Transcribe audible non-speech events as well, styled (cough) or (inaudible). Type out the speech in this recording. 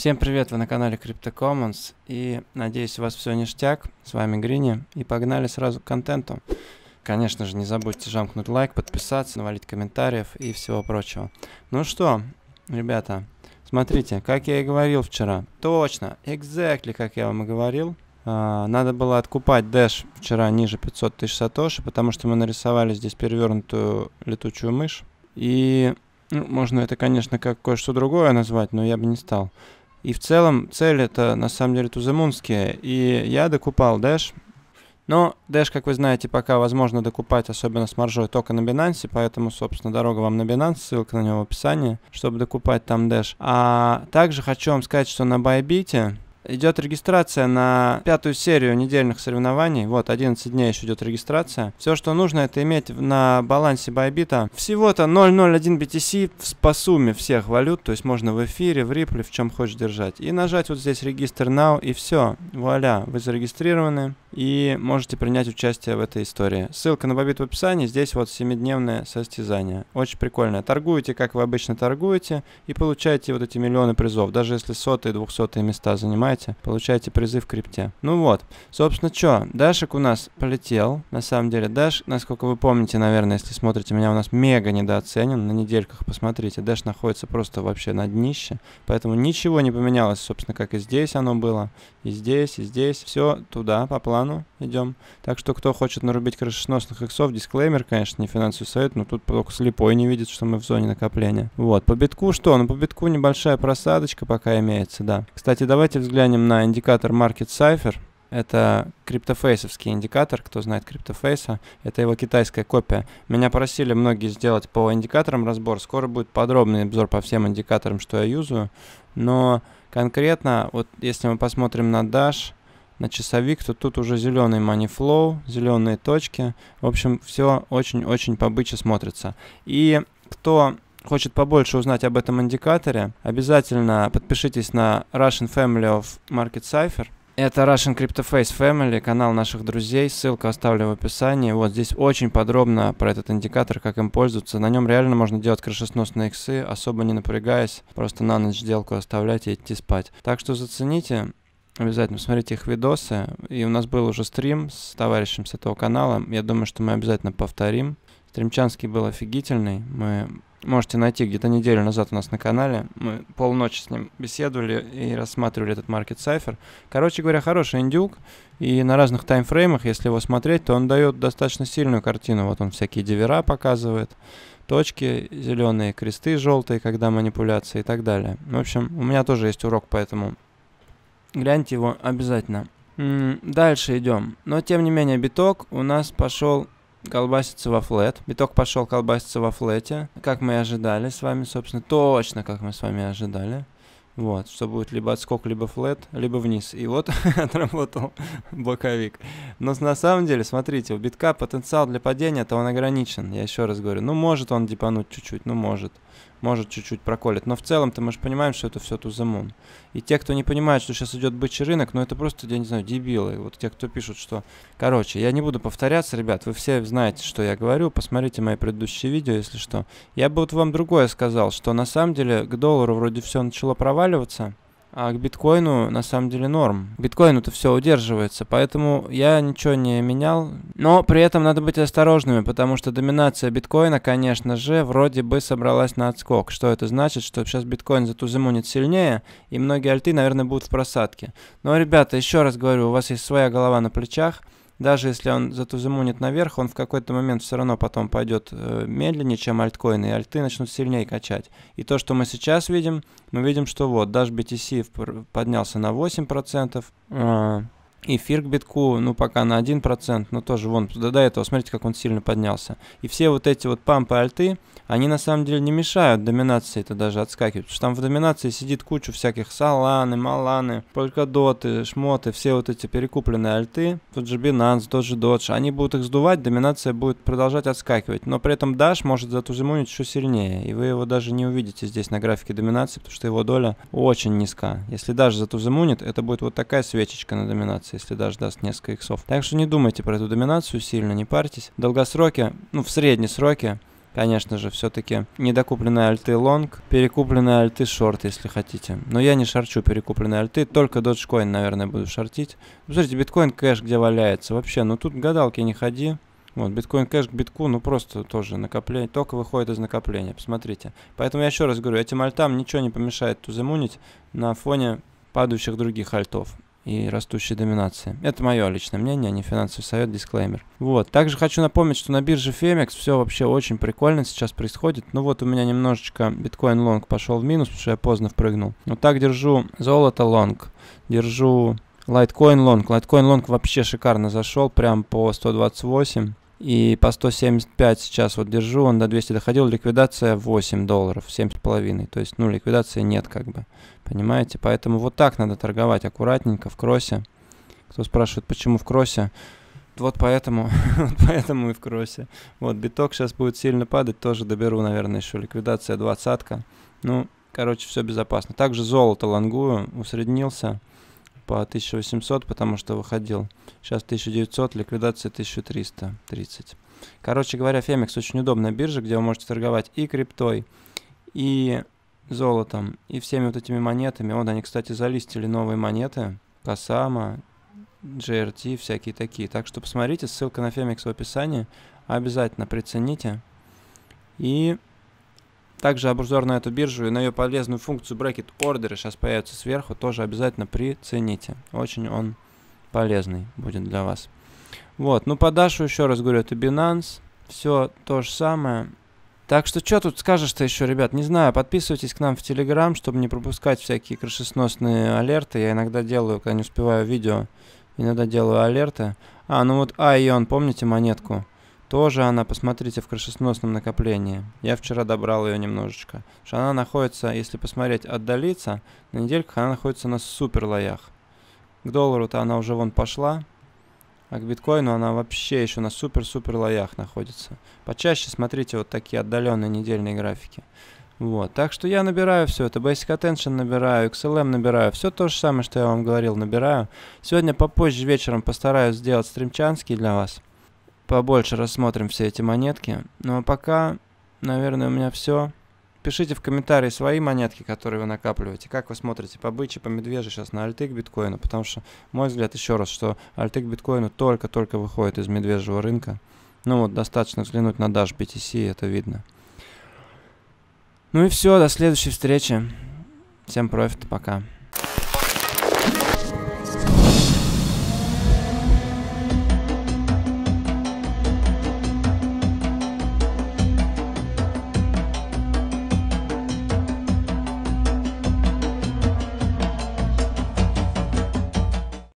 Всем привет, вы на канале Crypto Commons, и надеюсь у вас все ништяк, с вами Грини, и погнали сразу к контенту. Конечно же, не забудьте жамкнуть лайк, подписаться, навалить комментариев и всего прочего. Ну что, ребята, смотрите, как я и говорил вчера, точно, exactly как я вам и говорил, а, надо было откупать Dash вчера ниже 500 тысяч сатоши, потому что мы нарисовали здесь перевернутую летучую мышь. И ну, можно это, конечно, как кое-что другое назвать, но я бы не стал. И в целом цель это на самом деле туземунские. И я докупал Dash. Но Dash, как вы знаете, пока возможно докупать, особенно с маржой, только на Binance, поэтому, собственно, дорога вам на Binance, ссылка на него в описании, чтобы докупать там Dash. А также хочу вам сказать, что на Bybit идет регистрация на пятую серию недельных соревнований. Вот, 11 дней еще идет регистрация. Все, что нужно, это иметь на балансе Байбита всего-то 0.01 BTC по сумме всех валют. То есть можно в эфире, в рипле, в чем хочешь держать. И нажать вот здесь регистр now и все. Вуаля, вы зарегистрированы и можете принять участие в этой истории. Ссылка на Байбит в описании. Здесь вот 7-дневное состязание. Очень прикольное. Торгуете, как вы обычно торгуете, и получаете вот эти миллионы призов. Даже если сотые, двухсотые места занимаете нажимаете, получаете призыв в крипте. Ну вот, собственно, что, Дашек у нас полетел, на самом деле. Даш, насколько вы помните, наверное, если смотрите меня, у нас мега недооценен. На недельках посмотрите, Даш находится просто вообще на днище. Поэтому ничего не поменялось, собственно, как и здесь оно было. И здесь, и здесь. Все туда по плану идем. Так что, кто хочет нарубить крышесносных иксов, дисклеймер, конечно, не финансовый совет, но тут только слепой не видит, что мы в зоне накопления. Вот, по битку что? Ну, по битку небольшая просадочка пока имеется, да. Кстати, давайте взглянем глянем на индикатор Market Cipher, это криптофейсовский индикатор, кто знает криптофейса, это его китайская копия. Меня просили многие сделать по индикаторам разбор, скоро будет подробный обзор по всем индикаторам, что я юзаю, но конкретно, вот если мы посмотрим на Dash, на часовик, то тут уже зеленый money flow, зеленые точки. В общем, все очень-очень побыче смотрится. И кто хочет побольше узнать об этом индикаторе, обязательно подпишитесь на Russian Family of Market Cipher. Это Russian CryptoFace Family, канал наших друзей, ссылку оставлю в описании. Вот здесь очень подробно про этот индикатор, как им пользоваться. На нем реально можно делать крышесносные иксы, особо не напрягаясь, просто на ночь сделку оставлять и идти спать. Так что зацените, обязательно смотрите их видосы. И у нас был уже стрим с товарищем с этого канала, я думаю, что мы обязательно повторим. Тремчанский был офигительный. Мы можете найти где-то неделю назад у нас на канале. Мы полночи с ним беседовали и рассматривали этот маркет сайфер. Короче говоря, хороший индюк. И на разных таймфреймах, если его смотреть, то он дает достаточно сильную картину. Вот он всякие дивера показывает, точки зеленые, кресты желтые, когда манипуляции и так далее. В общем, у меня тоже есть урок, поэтому гляньте его обязательно. Дальше идем. Но тем не менее, биток у нас пошел колбасится во флет. Биток пошел колбаситься во флете, как мы и ожидали с вами, собственно, точно как мы с вами ожидали. Вот, что будет либо отскок, либо флет, либо вниз. И вот (laughs) отработал боковик. Но на самом деле, смотрите, у битка потенциал для падения-то он ограничен. Я еще раз говорю, ну может он дипануть чуть-чуть, ну может может чуть-чуть проколет. Но в целом-то мы же понимаем, что это все тузамун. И те, кто не понимает, что сейчас идет бычий рынок, ну это просто, я не знаю, дебилы. Вот те, кто пишут, что... Короче, я не буду повторяться, ребят, вы все знаете, что я говорю, посмотрите мои предыдущие видео, если что. Я бы вот вам другое сказал, что на самом деле к доллару вроде все начало проваливаться, а к биткоину на самом деле норм. биткоину-то все удерживается, поэтому я ничего не менял. Но при этом надо быть осторожными, потому что доминация биткоина, конечно же, вроде бы собралась на отскок. Что это значит? Что сейчас биткоин за ту зиму затузымунит сильнее, и многие альты, наверное, будут в просадке. Но, ребята, еще раз говорю, у вас есть своя голова на плечах – даже если он затузумунит наверх, он в какой-то момент все равно потом пойдет э, медленнее, чем альткоины, и альты начнут сильнее качать. И то, что мы сейчас видим, мы видим, что вот, даже BTC поднялся на 8%, Эфир к битку, ну, пока на 1%, но тоже вон, да до этого, смотрите, как он сильно поднялся. И все вот эти вот пампы альты, они на самом деле не мешают доминации это даже отскакивать, потому что там в доминации сидит куча всяких саланы, маланы, полькадоты, шмоты, все вот эти перекупленные альты, тут же Binance, тот же Dodge, они будут их сдувать, доминация будет продолжать отскакивать, но при этом Dash может затузимунить еще сильнее, и вы его даже не увидите здесь на графике доминации, потому что его доля очень низка. Если Dash затузимунит, это будет вот такая свечечка на доминации справится, если даже даст несколько иксов. Так что не думайте про эту доминацию сильно, не парьтесь. В долгосроке, ну в среднесроке, конечно же, все-таки недокупленные альты лонг, перекупленные альты шорт, если хотите. Но я не шарчу перекупленные альты, только Dogecoin, наверное, буду шортить. Ну, Смотрите, биткоин кэш где валяется вообще, ну тут гадалки не ходи. Вот, биткоин кэш к битку, ну просто тоже накопление, только выходит из накопления, посмотрите. Поэтому я еще раз говорю, этим альтам ничего не помешает туземунить на фоне падающих других альтов и растущей доминации. Это мое личное мнение, а не финансовый совет, дисклеймер. Вот, также хочу напомнить, что на бирже Femex все вообще очень прикольно сейчас происходит. Ну вот у меня немножечко биткоин лонг пошел в минус, потому что я поздно впрыгнул. Вот так держу золото лонг, держу Лайткоин лонг. Лайткоин лонг вообще шикарно зашел, прям по 128. И по 175 сейчас вот держу, он до 200 доходил, ликвидация 8 долларов, 7,5. То есть, ну, ликвидации нет как бы, понимаете? Поэтому вот так надо торговать аккуратненько в кроссе. Кто спрашивает, почему в кроссе? Вот поэтому, (laughs) вот поэтому и в кроссе. Вот, биток сейчас будет сильно падать, тоже доберу, наверное, еще ликвидация двадцатка. Ну, короче, все безопасно. Также золото лонгую, усреднился по 1800, потому что выходил. Сейчас 1900, ликвидация 1330. Короче говоря, Фемикс очень удобная биржа, где вы можете торговать и криптой, и золотом, и всеми вот этими монетами. Вот они, кстати, залистили новые монеты. Касама, GRT, всякие такие. Так что посмотрите, ссылка на Фемикс в описании. Обязательно прицените. И также обзор на эту биржу и на ее полезную функцию Bracket Order сейчас появится сверху, тоже обязательно прицените. Очень он полезный будет для вас. Вот, ну по Дашу еще раз говорю, это Binance, все то же самое. Так что что тут скажешь-то еще, ребят? Не знаю, подписывайтесь к нам в Телеграм, чтобы не пропускать всякие крышесносные алерты. Я иногда делаю, когда не успеваю видео, иногда делаю алерты. А, ну вот Айон, помните монетку? Тоже она, посмотрите, в крышесносном накоплении. Я вчера добрал ее немножечко. Что она находится, если посмотреть отдалиться, на недельках она находится на супер лоях. К доллару-то она уже вон пошла, а к биткоину она вообще еще на супер-супер лоях находится. Почаще смотрите вот такие отдаленные недельные графики. Вот, так что я набираю все это, Basic Attention набираю, XLM набираю, все то же самое, что я вам говорил, набираю. Сегодня попозже вечером постараюсь сделать стримчанский для вас побольше рассмотрим все эти монетки. Ну а пока, наверное, у меня все. Пишите в комментарии свои монетки, которые вы накапливаете. Как вы смотрите по бычи, по медвежьи сейчас на альты к биткоину? Потому что, мой взгляд, еще раз, что альты к биткоину только-только выходит из медвежьего рынка. Ну вот, достаточно взглянуть на Dash BTC, это видно. Ну и все, до следующей встречи. Всем профита, пока.